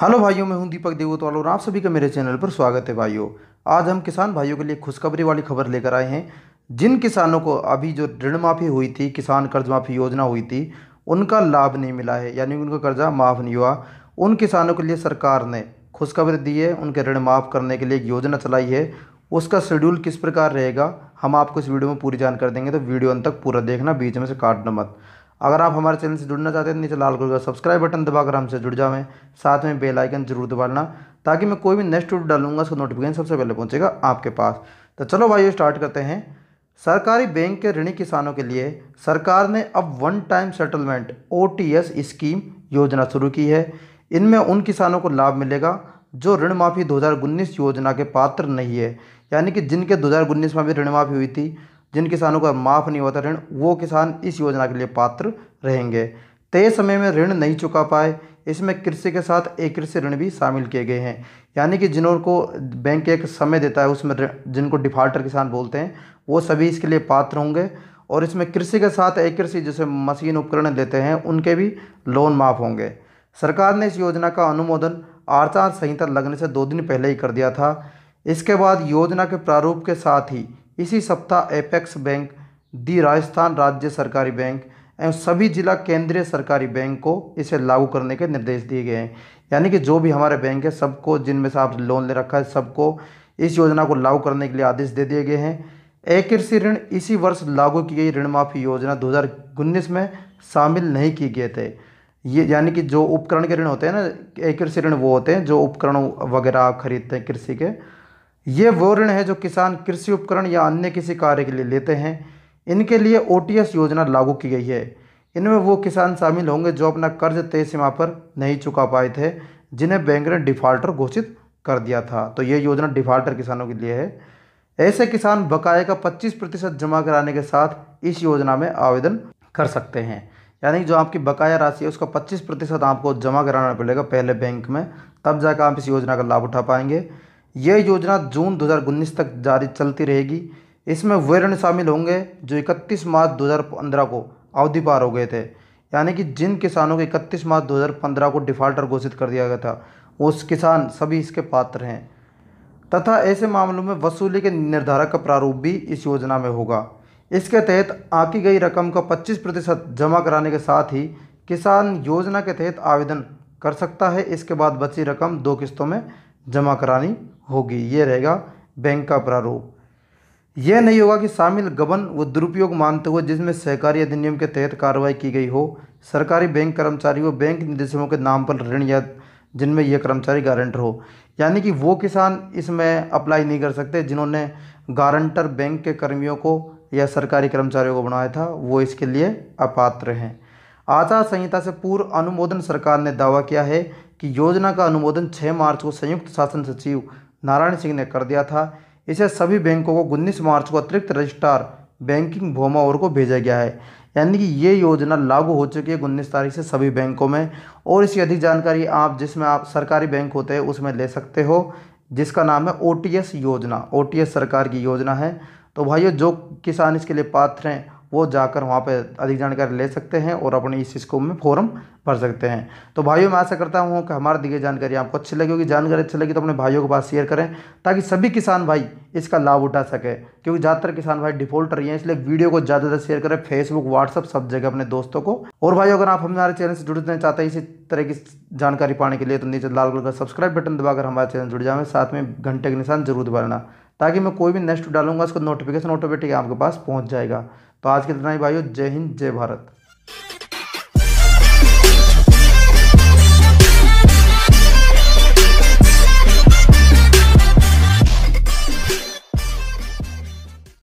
hello भाइयों मैं हूं दीपक देवोतवाल और आप सभी का मेरे चैनल पर स्वागत है भाइयों आज हम किसान भाइयों के लिए खुशखबरी वाली खबर लेकर आए हैं जिन किसानों को अभी जो ऋण माफ़ी हुई थी किसान कर्ज माफ़ी योजना हुई थी उनका लाभ नहीं मिला है यानी उनका कर्जा माफ़ नहीं हुआ उन किसानों के लिए सरकार ने खुशखबरी दी है उनके ऋण माफ़ करने के लिए एक योजना चलाई है उसका शेड्यूल किस प्रकार रहेगा हम आपको इस वीडियो में पूरी जानकारी देंगे तो वीडियो अंत तक पूरा देखना बीच में से काटना मत अगर आप हमारे चैनल से जुड़ना चाहते हैं तो नीचे लाल कलर का सब्सक्राइब बटन दबाकर हमसे जुड़ जाएं साथ में बेल आइकन जरूर दबा लेना ताकि मैं कोई भी नेक्स्ट वीडियो डालूंगा उसका नोटिफिकेशन सबसे पहले पहुंचेगा आपके पास तो चलो भाई स्टार्ट करते हैं सरकारी बैंक के ऋणी किसानों के लिए सरकार ने अब वन टाइम सेटलमेंट ओ स्कीम योजना शुरू की है इनमें उन किसानों को लाभ मिलेगा जो ऋण माफ़ी उन्नीस योजना के पात्र नहीं है यानी कि जिनके उन्नीस में भी ऋण माफ़ी हुई थी जिन किसानों का माफ़ नहीं होता ऋण वो किसान इस योजना के लिए पात्र रहेंगे तय समय में ऋण नहीं चुका पाए इसमें कृषि के साथ एक कृषि ऋण भी शामिल किए गए हैं यानी कि को बैंक एक समय देता है उसमें जिनको डिफ़ाल्टर किसान बोलते हैं वो सभी इसके लिए पात्र होंगे और इसमें कृषि के साथ एक कृषि जैसे मशीन उपकरण लेते हैं उनके भी लोन माफ़ होंगे सरकार ने इस योजना का अनुमोदन आचार संहिता लगने से दो दिन पहले ही कर दिया था इसके बाद योजना के प्रारूप के साथ ही इसी सप्ताह एपेक्स बैंक दी राजस्थान राज्य सरकारी बैंक एवं सभी जिला केंद्रीय सरकारी बैंक को इसे लागू करने के निर्देश दिए गए हैं यानी कि जो भी हमारे बैंक है सबको जिनमें से आप लोन ले रखा है सबको इस योजना को लागू करने के लिए आदेश दे दिए गए हैं ए कृषि ऋण इसी वर्ष लागू की गई ऋण माफी योजना दो में शामिल नहीं किए गए थे ये यानी कि जो उपकरण के ऋण होते हैं ना ए कृषि ऋण वो होते हैं जो उपकरण वगैरह आप खरीदते हैं कृषि के ये वो ऋण है जो किसान कृषि उपकरण या अन्य किसी कार्य के लिए लेते हैं इनके लिए ओ योजना लागू की गई है इनमें वो किसान शामिल होंगे जो अपना कर्ज तय सीमा पर नहीं चुका पाए थे जिन्हें बैंक ने डिफ़ाल्टर घोषित कर दिया था तो ये योजना डिफ़ाल्टर किसानों के लिए है ऐसे किसान बकाए का 25 प्रतिशत जमा कराने के साथ इस योजना में आवेदन कर सकते हैं यानी जो आपकी बकाया राशि है उसका 25 प्रतिशत आपको जमा कराना पड़ेगा पहले बैंक में तब जाकर आप इस योजना का लाभ उठा पाएंगे यह योजना जून दो तक जारी चलती रहेगी इसमें वे ऋण शामिल होंगे जो 31 मार्च 2015 को अवधि पार हो गए थे यानी कि जिन किसानों को 31 मार्च 2015 को डिफ़ाल्टर घोषित कर दिया गया था उस किसान सभी इसके पात्र हैं तथा ऐसे मामलों में वसूली के निर्धारक का प्रारूप भी इस योजना में होगा इसके तहत आकी गई रकम का 25 प्रतिशत जमा कराने के साथ ही किसान योजना के तहत आवेदन कर सकता है इसके बाद बची रकम दो किस्तों में जमा करानी होगी ये रहेगा बैंक का प्रारूप यह नहीं होगा कि शामिल गबन व दुरुपयोग मानते हुए जिसमें सहकारी अधिनियम के तहत कार्रवाई की गई हो सरकारी बैंक कर्मचारी व बैंक निदेशकों के नाम पर ऋण या जिनमें यह कर्मचारी गारंटर हो यानी कि वो किसान इसमें अप्लाई नहीं कर सकते जिन्होंने गारंटर बैंक के कर्मियों को या सरकारी कर्मचारियों को बनाया था वो इसके लिए अपात्र हैं आचार संहिता से पूर्व अनुमोदन सरकार ने दावा किया है कि योजना का अनुमोदन छः मार्च को संयुक्त शासन सचिव नारायण सिंह ने कर दिया था इसे सभी बैंकों को उन्नीस मार्च को अतिरिक्त रजिस्ट्रार बैंकिंग भोमा और को भेजा गया है यानी कि ये योजना लागू हो चुकी है उन्नीस तारीख से सभी बैंकों में और इसकी अधिक जानकारी आप जिसमें आप सरकारी बैंक होते हैं उसमें ले सकते हो जिसका नाम है ओ योजना ओ सरकार की योजना है तो भाइयों जो किसान इसके लिए पात्र हैं वो जाकर वहाँ पे अधिक जानकारी ले सकते हैं और अपने इस स्कूल में फॉर्म भर सकते हैं तो भाइयों मैं आशा करता हूँ कि हमारी दी गई जानकारी आपको अच्छी लगी होगी जानकारी अच्छी लगी तो अपने भाइयों के पास शेयर करें ताकि सभी किसान भाई इसका लाभ उठा सके क्योंकि ज़्यादातर किसान भाई डिफॉल्टर ही हैं इसलिए वीडियो को ज़्यादा से शेयर करें फेसबुक व्हाट्सअप सब जगह अपने दोस्तों को और भाई अगर आप हमारे चैनल से जुड़ना चाहते हैं इसी तरह की जानकारी पाने के लिए तो नीचे लाल कलर का सब्सक्राइब बटन दबाकर हमारे चैनल जुड़ जाए साथ में घंटे के निशान जरूर दबाना ताकि मैं कोई भी नेक्स्ट डालूंगा उसका नोटिफिकेशन ऑटोमेटिक आपके पास पहुँच जाएगा तो आज के इतना ही भाइयों जय हिंद जय भारत